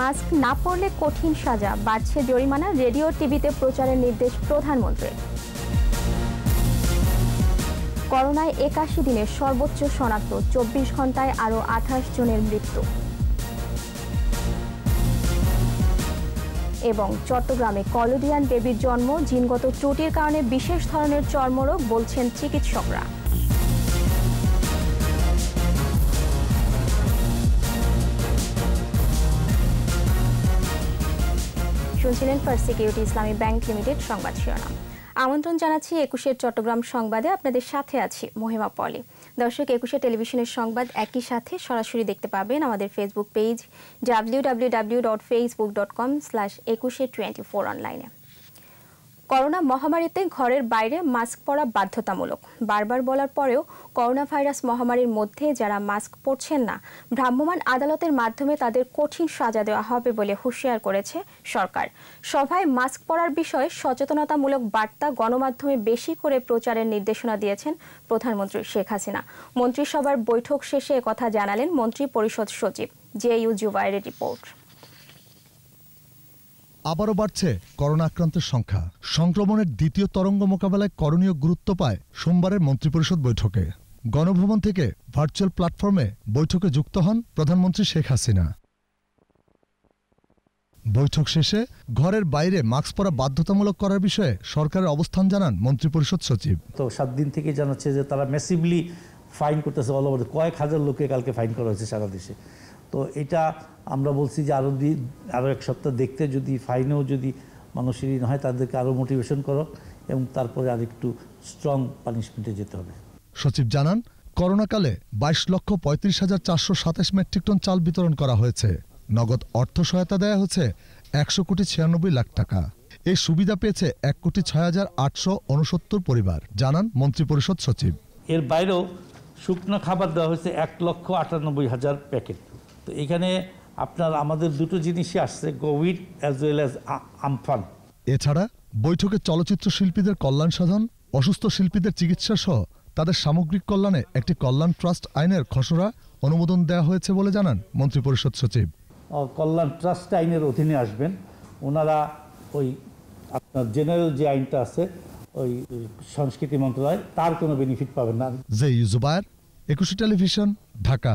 mask না পরলে কঠিন সাজা বাড়ছে জরিমানা রেডিও টিভিতে প্রচারের নির্দেশ প্রধানমন্ত্রী করোনায় একাশি দিনে সর্বোচ্চ শনাক্ত চব্বিশ ঘন্টায় আরও আঠাশ জনের মৃত্যু এবং চট্টগ্রামে কলোডিয়ান দেবীর জন্ম জিনগত ত্রুটির কারণে বিশেষ ধরনের চর্মরোগ বলছেন চিকিৎসকরা শুনছিলেন first security Islami bank limited সংবাদ শিরোনাম আমন্ত্রণ জানাচ্ছি একুশের চট্টগ্রাম সংবাদে আপনাদের সাথে আছি মহিমা পলি দর্শক একুশে টেলিভিশনের সংবাদ একই সাথে সরাসরি দেখতে পাবেন আমাদের Facebook page W W W dot Facebook dot com slash একুশে টোয়েন্টি ফোর অনলাইনে করোনা মহামারীতে ঘরের বাইরে মাস্ক পরা বাধ্যতামূলক বারবার বলার পরেও করোনা ভাইরাস মহামারীর মধ্যে যারা মাস্ক পরছেন না ভ্রাম্যমাণ আদালতের মাধ্যমে তাদের কঠিন সাজা দেওয়া হবে বলে হুঁশিয়ার করেছে সরকার সভায় মাস্ক পরার বিষয়ে সচেতনতামূলক বার্তা গণমাধ্যমে বেশি করে প্রচারের নির্দেশনা দিয়েছেন প্রধানমন্ত্রী শেখ হাসিনা মন্ত্রিসভার বৈঠক শেষে কথা জানালেন মন্ত্রী পরিষদ সচিব জে ইউ জুবাইরের রিপোর্ট আবারও বাড়ছে করোনা আক্রান্তের সংখ্যা সংক্রমণের দ্বিতীয় তরঙ্গ মোকাবেলায় করণীয় গুরুত্ব পায় সোমবারের মন্ত্রিপরিষদ বৈঠকে গণভবন থেকে ভার্চুয়াল প্ল্যাটফর্মে বৈঠকে যুক্ত হন প্রধানমন্ত্রী শেখ হাসিনা বৈঠক শেষে ঘরের বাইরে মাস্ক পরা বাধ্যতামূলক করার বিষয়ে সরকারের অবস্থান জানান মন্ত্রিপরিষদ সচিব তো সাত দিন থেকে জানাচ্ছে যে তারা মেসিভলি ফাইন করতেছে অল ওভার কয়েক হাজার লোককে কালকে ফাইন করা হয়েছে সারা দেশে তো এটা আমরা বলছি যে আরও দিন আরও এক সপ্তাহ দেখতে যদি ফাইনেও যদি মানুষের ঋণ হয় তাদেরকে আরও মোটিভেশন করো এবং তারপরে আরেকটু স্ট্রং পানিশমেন্টে যেতে হবে সচিব জানান করোনাকালে বাইশ লক্ষ পঁয়ত্রিশ হাজার চারশো সাতাশ মেট্রিক টন চাল বিতরণ করা হয়েছে নগদ অর্থ সহায়তা দেয়া হয়েছে একশো কোটি ছিয়ানব্বই লাখ টাকা এই সুবিধা পেয়েছে এক কোটি ছয় হাজার আটশো উনসত্তর পরিবার জানান মন্ত্রিপরিষদ সচিব এর বাইরেও শুকনো খাবার দেওয়া হয়েছে এক লক্ষ আটানব্বই হাজার প্যাকেট তো এখানে আপনার আমাদের দুটো জিনিসই আসছে covid as well as Amphan এছাড়া বৈঠকে চলচ্চিত্র শিল্পীদের কল্যাণ সাধন অসুস্থ শিল্পীদের চিকিৎসা সহ তাদের সামগ্রিক কল্যাণে একটি কল্যাণ ট্রাস্ট আইনের খসড়া অনুমোদন দেওয়া হয়েছে বলে জানান মন্ত্রিপরিষদ সচিব কল্যাণ ট্রাস্ট আইনের অধীনে আসবেন ওনারা ওই আপনার জেনারেল যে আইনটা আছে ওই সংস্কৃতি মন্ত্রণালয় তার কোনো বেনিফিট পাবেন না জে ইউজুবায়ের একুশে টেলিভিশন ঢাকা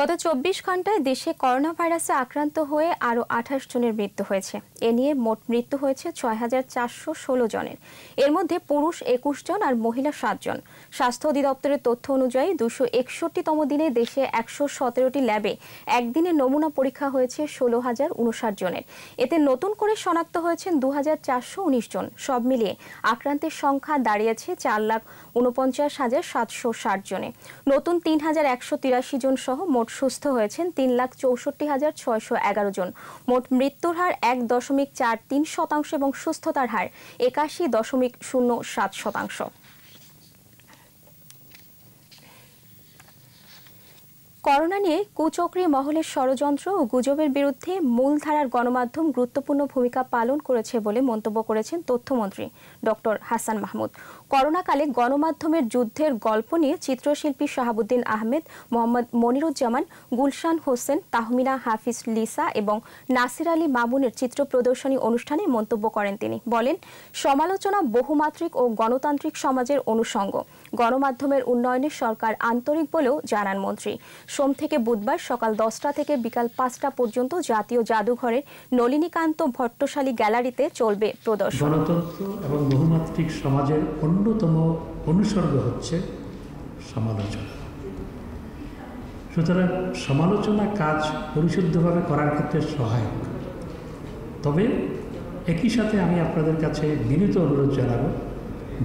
গত চব্বিশ ঘন্টায় দেশে করোনা ভাইরাসে আক্রান্ত হয়ে আরও আঠাশ জনের মৃত্যু হয়েছে এ নিয়ে মোট মৃত্যু হয়েছে ছয় হাজার চারশো ষোলো জনের এর মধ্যে পুরুষ একুশ জন আর মহিলা সাতজন স্বাস্থ্য অধিদপ্তরের তথ্য অনুযায়ী দুশো একষট্টিতম দিনে দেশে একশো সতেরোটি ল্যাবে একদিনে নমুনা পরীক্ষা হয়েছে ষোলো হাজার উনষাট জনের এতে নতুন করে শনাক্ত হয়েছেন দু হাজার চারশো উনিশ জন সব মিলিয়ে আক্রান্তের সংখ্যা দাঁড়িয়েছে চার লাখ উনপঞ্চাশ হাজার সাতশো ষাট জনে নতুন তিন হাজার একশো তিরাশি জন সহ মোট সুস্থ হয়েছেন তিন লাখ চৌষট্টি হাজার ছয়শো এগারো জন মোট মৃত্যুর হার এক দশমিক চার তিন শতাংশ এবং সুস্থতার হার একাশি দশমিক শূন্য সাত শতাংশ করোনা নিয়ে কুচক্রি মহলের ষড়যন্ত্র ও গুজবের বিরুদ্ধে মূলধারার গণমাধ্যম গুরুত্বপূর্ণ ভূমিকা পালন করেছে বলে মন্তব্য করেছেন তথ্যমন্ত্রী ড হাসান মাহমুদ করোনাকালে গণমাধ্যমের যুদ্ধের গল্প নিয়ে চিত্রশিল্পী শাহাবুদ্দিন আহমেদ মোহাম্মদ মনিরুজ্জামান গুলশান হোসেন তাহমিনা হাফিজ লিসা এবং নাসির আলী মামুনের চিত্র প্রদর্শনী অনুষ্ঠানে মন্তব্য করেন তিনি বলেন সমালোচনা বহুমাত্রিক ও গণতান্ত্রিক সমাজের অনুষঙ্গ গণমাধ্যমের উন্নয়নে সরকার আন্তরিক বলেও জানান মন্ত্রী সোম থেকে বুধবার সকাল দশটা থেকে বিকাল পাঁচটা পর্যন্ত জাতীয় জাদুঘরে নলিনীকান্ত ভট্টশালী গ্যালারিতে চলবে প্রদর্শন এবং বহুমাত্রিক সমাজের অন্য অন্যতম অনুসর্গ হচ্ছে সমালোচনা সুতরাং সমালোচনা কাজ পরিশুদ্ধভাবে করার ক্ষেত্রে সহায়ক তবে একই সাথে আমি আপনাদের কাছে বিনীত অনুরোধ জানাবো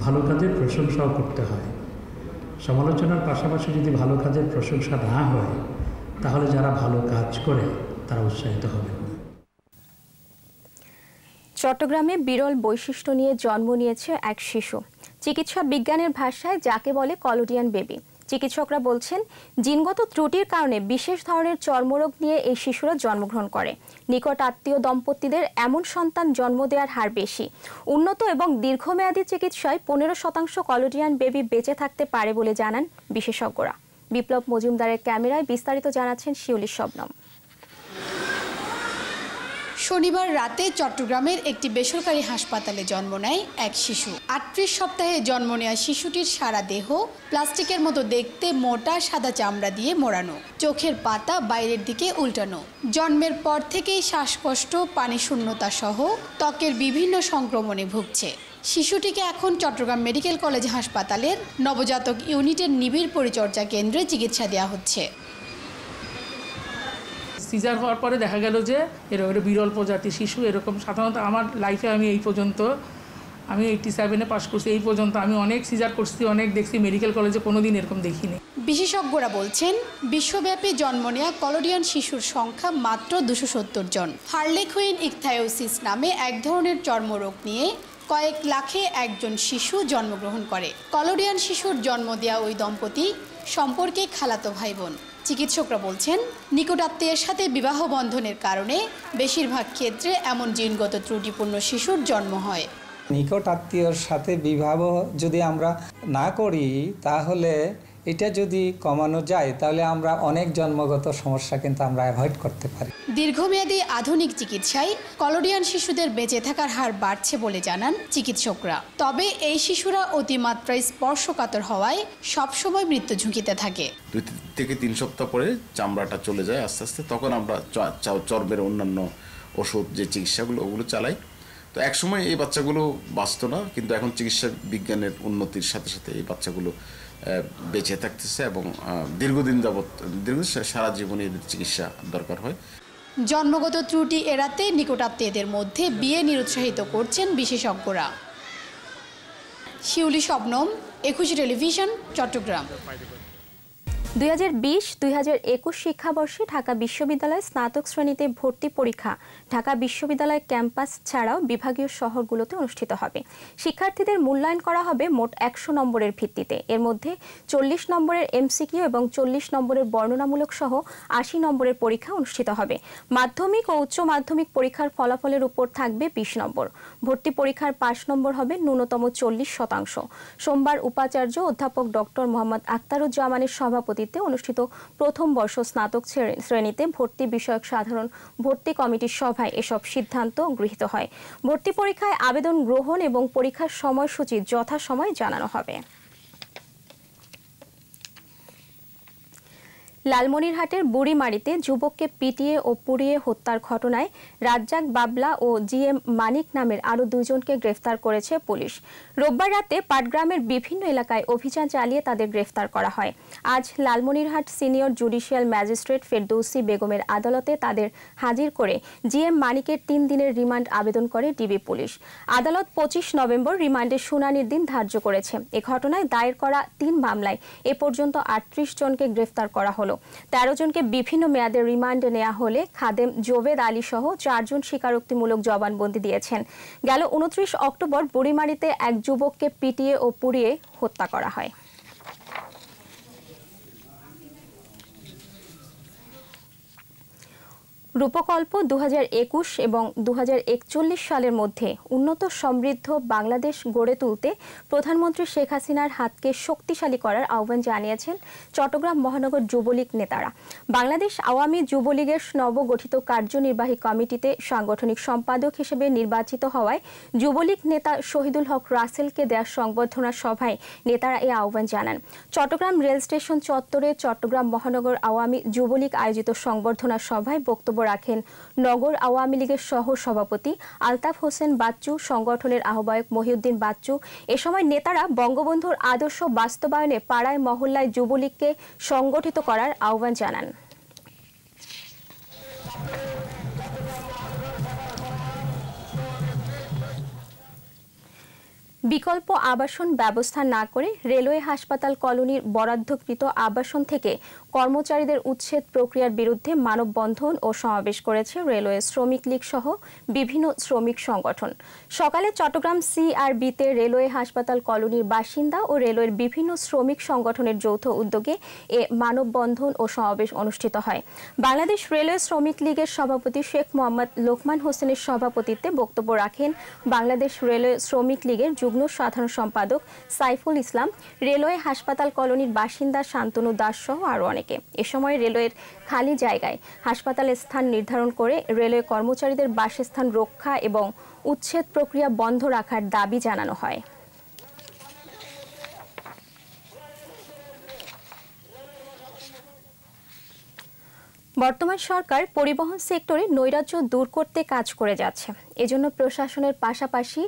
ভালো কাজের প্রশংসাও করতে হয় সমালোচনার পাশাপাশি যদি ভালো কাজের প্রশংসা না হয় তাহলে যারা ভালো কাজ করে তারা উৎসাহিত হবেন না চট্টগ্রামে বিরল বৈশিষ্ট্য নিয়ে জন্ম নিয়েছে এক শিশু চিকিৎসা বিজ্ঞানের ভাষায় যাকে বলে কলোডিয়ান বেবি চিকিৎসকরা বলছেন জিনগত ত্রুটির কারণে বিশেষ ধরনের চর্মরোগ নিয়ে এই শিশুরা জন্মগ্রহণ করে নিকট আত্মীয় দম্পতিদের এমন সন্তান জন্ম দেওয়ার হার বেশি উন্নত এবং দীর্ঘমেয়াদী চিকিৎসায় পনেরো শতাংশ কলোডিয়ান বেবি বেঁচে থাকতে পারে বলে জানান বিশেষজ্ঞরা বিপ্লব মজুমদারের ক্যামেরায় বিস্তারিত জানাচ্ছেন শিউলি শবনম শনিবার রাতে চট্টগ্রামের একটি বেসরকারি হাসপাতালে জন্ম নেয় এক শিশু আটত্রিশ সপ্তাহে জন্ম নেয়া শিশুটির সারা দেহ প্লাস্টিকের মতো দেখতে মোটা সাদা চামড়া দিয়ে মোড়ানো চোখের পাতা বাইরের দিকে উল্টানো জন্মের পর থেকেই শ্বাসকষ্ট পানি শূন্যতা সহ ত্বকের বিভিন্ন সংক্রমণে ভুগছে শিশুটিকে এখন চট্টগ্রাম মেডিকেল কলেজ হাসপাতালের নবজাতক ইউনিটের নিবিড় পরিচর্যা কেন্দ্রে চিকিৎসা দেওয়া হচ্ছে সিজার হওয়ার পরে দেখা গেল যে এরকম এটা বিরল প্রজাতি শিশু এরকম সাধারণত আমার লাইফে আমি এই পর্যন্ত আমি এইটটি সেভেনে পাস করছি এই পর্যন্ত আমি অনেক সিজার করছি অনেক দেখছি মেডিকেল কলেজে কোনো দিন এরকম দেখিনি বিশেষজ্ঞরা বলছেন বিশ্বব্যাপী জন্ম নেয়া কলোডিয়ান শিশুর সংখ্যা মাত্র দুশো সত্তর জন হার্লেকুইন ইকথায়োসিস নামে এক ধরনের চর্মরোগ নিয়ে কয়েক লাখে একজন শিশু জন্মগ্রহণ করে কলোডিয়ান শিশুর জন্ম দেওয়া ওই দম্পতি সম্পর্কে খালাতো ভাই বোন চিকিৎসকরা বলছেন আত্মীয়ের সাথে বিবাহ বন্ধনের কারণে বেশিরভাগ ক্ষেত্রে এমন জিনগত ত্রুটিপূর্ণ শিশুর জন্ম হয় নিকট আত্মীয়র সাথে বিবাহ যদি আমরা না করি তাহলে এটা যদি কমানো যায় তাহলে আমরা অনেক জন্মগত সমস্যা কিন্তু আমরা অ্যাভয়েড করতে পারি দীর্ঘমেয়াদী আধুনিক চিকিৎসায় কলোডিয়ান শিশুদের বেঁচে থাকার হার বাড়ছে বলে জানান চিকিৎসকরা তবে এই শিশুরা অতিমাত্রায় স্পর্শকাতর হওয়ায় সবসময় মৃত্যু ঝুঁকিতে থাকে দুই থেকে তিন সপ্তাহ পরে চামড়াটা চলে যায় আস্তে আস্তে তখন আমরা চর্মের অন্যান্য ওষুধ যে চিকিৎসাগুলো ওগুলো চালাই তো একসময় এই বাচ্চাগুলো বাঁচত না কিন্তু এখন চিকিৎসা বিজ্ঞানের উন্নতির সাথে সাথে এই বাচ্চাগুলো বেঁচে থাকতেছে এবং দীর্ঘদিন যাবৎ দীর্ঘ সারা জীবনে এদের চিকিৎসা দরকার হয় জন্মগত ত্রুটি এড়াতে নিকটাত্মীয়দের মধ্যে বিয়ে নিরুৎসাহিত করছেন বিশেষজ্ঞরা শিউলি শবনম একুশে টেলিভিশন চট্টগ্রাম দুই হাজার বিশ দুই হাজার একুশ শিক্ষাবর্ষে ঢাকা বিশ্ববিদ্যালয় স্নাতক শ্রেণীতে ভর্তি পরীক্ষা ঢাকা বিশ্ববিদ্যালয় ক্যাম্পাস ছাড়াও বিভাগীয় শহরগুলোতে অনুষ্ঠিত হবে শিক্ষার্থীদের মূল্যায়ন করা হবে মোট একশো নম্বরের ভিত্তিতে এর মধ্যে চল্লিশ নম্বরের এমসিকিউ এবং চল্লিশ নম্বরের বর্ণনামূলক সহ আশি নম্বরের পরীক্ষা অনুষ্ঠিত হবে মাধ্যমিক ও উচ্চ মাধ্যমিক পরীক্ষার ফলাফলের উপর থাকবে বিশ নম্বর ভর্তি পরীক্ষার পাশ নম্বর হবে ন্যূনতম চল্লিশ শতাংশ সোমবার উপাচার্য অধ্যাপক ডক্টর মোহাম্মদ আখতারুজ্জামানের সভাপতি নেতৃত্বে অনুষ্ঠিত প্রথম বর্ষ স্নাতক শ্রেণীতে ভর্তি বিষয়ক সাধারণ ভর্তি কমিটির সভায় এসব সিদ্ধান্ত গৃহীত হয় ভর্তি পরীক্ষায় আবেদন গ্রহণ এবং পরীক্ষার সময়সূচি যথাসময়ে জানানো হবে লালমনিরহাটের বুড়িমারিতে যুবককে পিটিয়ে ও পুড়িয়ে হত্যার ঘটনায় রাজ্জাক বাবলা ও জি এম মানিক নামের আরও দুজনকে গ্রেফতার করেছে পুলিশ রোববার রাতে পাটগ্রামের বিভিন্ন এলাকায় অভিযান চালিয়ে তাদের গ্রেফতার করা হয় আজ Lalmonirhat senior judicial magistrate Ferdousi বেগমের আদালতে তাদের হাজির করে জি এম মানিকের তিন দিনের রিমান্ড আবেদন করে ডিবি পুলিশ আদালত পঁচিশ নভেম্বর রিমান্ডের শুনানির দিন ধার্য করেছে এ ঘটনায় দায়ের করা তিন মামলায় এ পর্যন্ত আটত্রিশ জনকে গ্রেফতার করা হল হলো ১৩ জনকে বিভিন্ন মেয়াদে রিমান্ডে নেওয়া হলে খাদেম জোবেদ আলী সহ চারজন স্বীকারোক্তিমূলক জবানবন্দি দিয়েছেন গেল উনত্রিশ অক্টোবর বুড়িমারিতে এক যুবককে পিটিয়ে ও পুড়িয়ে হত্যা করা হয় রূপকল্প দু এবং দু সালের মধ্যে উন্নত সমৃদ্ধ বাংলাদেশ গড়ে তুলতে প্রধানমন্ত্রী শেখ হাসিনার হাতকে শক্তিশালী করার আহ্বান জানিয়েছেন চট্টগ্রাম মহানগর যুবলীগ নেতারা বাংলাদেশ আওয়ামী যুবলীগের নবগঠিত কার্যনির্বাহী কমিটিতে সাংগঠনিক সম্পাদক হিসেবে নির্বাচিত হওয়ায় যুবলীগ নেতা শহীদুল হক রাসেলকে দেয়া সংবর্ধনা সভায় নেতারা এ আহ্বান জানান চট্টগ্রাম রেল স্টেশন চত্বরে চট্টগ্রাম মহানগর আওয়ামী যুবলীগ আয়োজিত সংবর্ধনা সভায় বক্তব্য রাখেন নগর আওয়ামী লীগের সহ সভাপতি আলতাফ হোসেন বাচ্চু সংগঠনের আহ্বায়ক মহিউদ্দিন বাচ্চু এ সময় নেতারা বঙ্গবন্ধুর আদর্শ বাস্তবায়নে পাড়ায় মহল্লায় যুবলীগকে সংগঠিত করার আহ্বান জানান বিকল্প আবাসন ব্যবস্থা না করে রেলওয়ে হাসপাতাল কলোনির বরাদ্দকৃত আবাসন থেকে কর্মচারীদের উচ্ছেদ প্রক্রিয়ার বিরুদ্ধে মানববন্ধন ও সমাবেশ করেছে রেলওয়ে শ্রমিক লীগ সহ বিভিন্ন শ্রমিক সংগঠন সকালে চট্টগ্রাম সিআরবিতে রেলওয়ে হাসপাতাল কলোনির বাসিন্দা ও রেলওয়ের বিভিন্ন শ্রমিক সংগঠনের যৌথ উদ্যোগে এ মানববন্ধন ও সমাবেশ অনুষ্ঠিত হয় বাংলাদেশ রেলওয়ে শ্রমিক লীগের সভাপতি শেখ মোহাম্মদ লোকমান হোসেনের সভাপতিত্বে বক্তব্য রাখেন বাংলাদেশ রেলওয়ে শ্রমিক লীগের যুগ্ম সাধারণ সম্পাদক সাইফুল ইসলাম রেলওয়ে হাসপাতাল কলোনির বাসিন্দা শান্তনু দাস সহ আরও অনেকে এ সময় রেলওয়ের খালি জায়গায় হাসপাতালের স্থান নির্ধারণ করে রেলওয়ে কর্মচারীদের বাসস্থান রক্ষা এবং উচ্ছেদ প্রক্রিয়া বন্ধ রাখার দাবি জানানো হয় বর্তমান সরকার পরিবহন সেক্টরে নৈরাজ্য দূর করতে কাজ করে যাচ্ছে এজন্য প্রশাসনের পাশাপাশি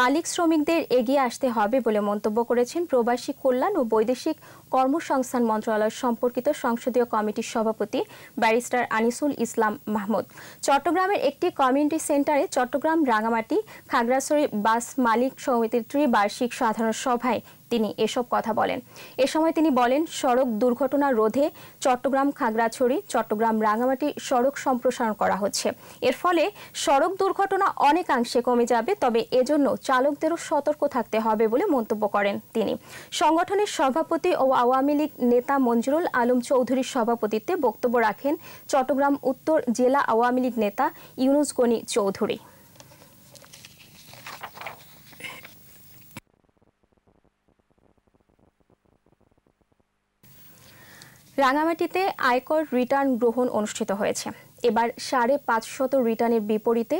মালিক শ্রমিকদের এগিয়ে আসতে হবে বলে মন্তব্য করেছেন প্রবাসী কল্যাণ ও বৈদেশিক কর্মসংস্থান মন্ত্রণালয় সম্পর্কিত সংসদীয় কমিটির সভাপতি ব্যারিস্টার আনিসুল ইসলাম মাহমুদ চট্টগ্রামের একটি কমিউনিটি সেন্টারে চট্টগ্রাম রাঙামাটি খাগড়াছড়ি বাস মালিক সমিতির ত্রিবার্ষিক সাধারণ সভায় তিনি এসব কথা বলেন এ সময় তিনি বলেন সড়ক দুর্ঘটনা রোধে চট্টগ্রাম খাগড়াছড়ি চট্টগ্রাম রাঙামাটি সড়ক সম্প্রসারণ করা হচ্ছে এর ফলে সড়ক দুর্ঘটনা অনেকাংশে কমে যাবে তবে এজন্য চালকদেরও সতর্ক থাকতে হবে বলে মন্তব্য করেন তিনি সংগঠনের সভাপতি ও আওয়ামী লীগ নেতা মঞ্জুরুল আলম চৌধুরীর সভাপতিত্বে বক্তব্য রাখেন চট্টগ্রাম উত্তর জেলা আওয়ামী লীগ নেতা ইউনুস গনি চৌধুরী রাঙামাটিতে আয়কর রিটার্ন গ্রহণ অনুষ্ঠিত হয়েছে এবার সাড়ে পাঁচশত রিটার্নের বিপরীতে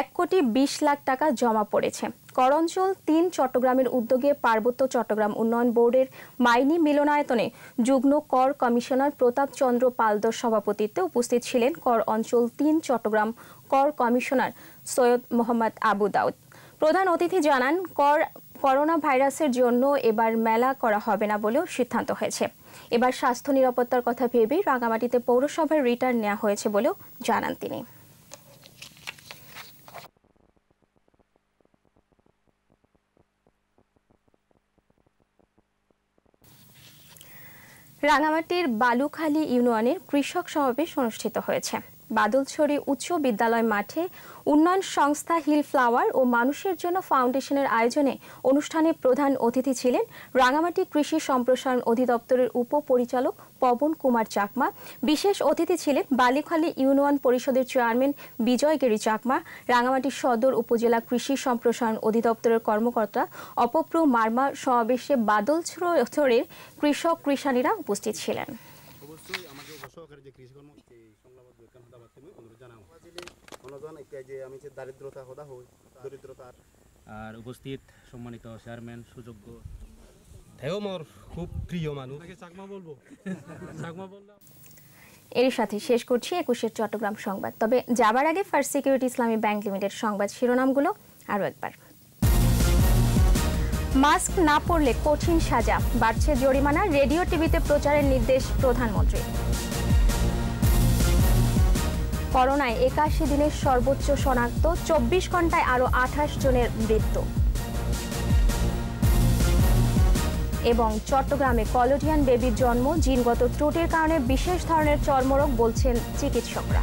এক কোটি বিশ লাখ টাকা জমা পড়েছে করঞ্চল তিন চট্টগ্রামের উদ্যোগে পার্বত্য চট্টগ্রাম উন্নয়ন বোর্ডের মাইনি মিলনায়তনে যুগ্ম কর কমিশনার প্রতাপ চন্দ্র পালদর সভাপতিত্বে উপস্থিত ছিলেন কর অঞ্চল তিন চট্টগ্রাম কর কমিশনার সৈয়দ মোহাম্মদ আবু দাউদ প্রধান অতিথি জানান কর করোনা ভাইরাসের জন্য এবার মেলা করা হবে না বলেও সিদ্ধান্ত হয়েছে এবার স্বাস্থ্য নিরাপত্তার কথা ভেবেই রাঙামাটিতে পৌরসভার রিটার্ন নেওয়া হয়েছে বলেও জানান তিনি রাঙামাটির বালুখালী ইউনিয়নের কৃষক সমাবেশ অনুষ্ঠিত হয়েছে বাদলছড়ি উচ্চ বিদ্যালয় মাঠে উন্নয়ন সংস্থা হিল ফ্লাওয়ার ও মানুষের জন্য ফাউন্ডেশনের আয়োজনে অনুষ্ঠানে প্রধান অতিথি ছিলেন রাঙামাটি কৃষি সম্প্রসারণ অধিদপ্তরের উপপরিচালক পবন কুমার চাকমা বিশেষ অতিথি ছিলেন বালিখালী ইউনিয়ন পরিষদের চেয়ারম্যান বিজয় গেরি চাকমা রাঙামাটি সদর উপজেলা কৃষি সম্প্রসারণ অধিদপ্তরের কর্মকর্তা অপপ্রু মার্মা সমাবেশে বাদলছড়ির কৃষক কৃষানীরা উপস্থিত ছিলেন আর উপস্থিত সম্মানিত চেয়ারম্যান সুযোগ্য খুব প্রিয় মানুষ চাকমা বলবো চাকমা বললাম এর সাথে শেষ করছি একুশের চট্টগ্রাম সংবাদ তবে যাবার আগে first security Islami bank limited সংবাদ শিরোনামগুলো আরও একবার মাস্ক না পরলে কঠিন সাজা বাড়ছে জরিমানা রেডিও টিভিতে প্রচারের নির্দেশ প্রধানমন্ত্রী করোনায় একাশি দিনের সর্বোচ্চ শনাক্ত চব্বিশ ঘন্টায় আরও আঠাশ জনের মৃত্যু এবং চট্টগ্রামে কলোডিয়ান বেবির জন্ম জিনগত ত্রুটির কারণে বিশেষ ধরনের চর্মরোগ বলছেন চিকিৎসকরা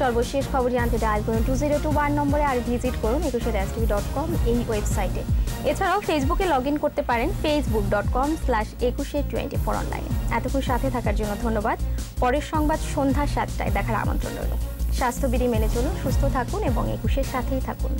সর্বশেষ খবর জানতে ডায়াল করুন টু জিরো টু ওয়ান নম্বরে আর ভিজিট করুন একুশে ড্যাশ ডট কম এই ওয়েবসাইটে এছাড়াও ফেসবুকে লগ ইন করতে পারেন ফেসবুক ডট কম স্ল্যাশ একুশে টোয়েন্টি ফোর অনলাইনে এতক্ষণ সাথে থাকার জন্য ধন্যবাদ পরের সংবাদ সন্ধ্যা সাতটায় দেখার আমন্ত্রণ রইল স্বাস্থ্যবিধি মেনে চলুন সুস্থ থাকুন এবং একুশের সাথেই থাকুন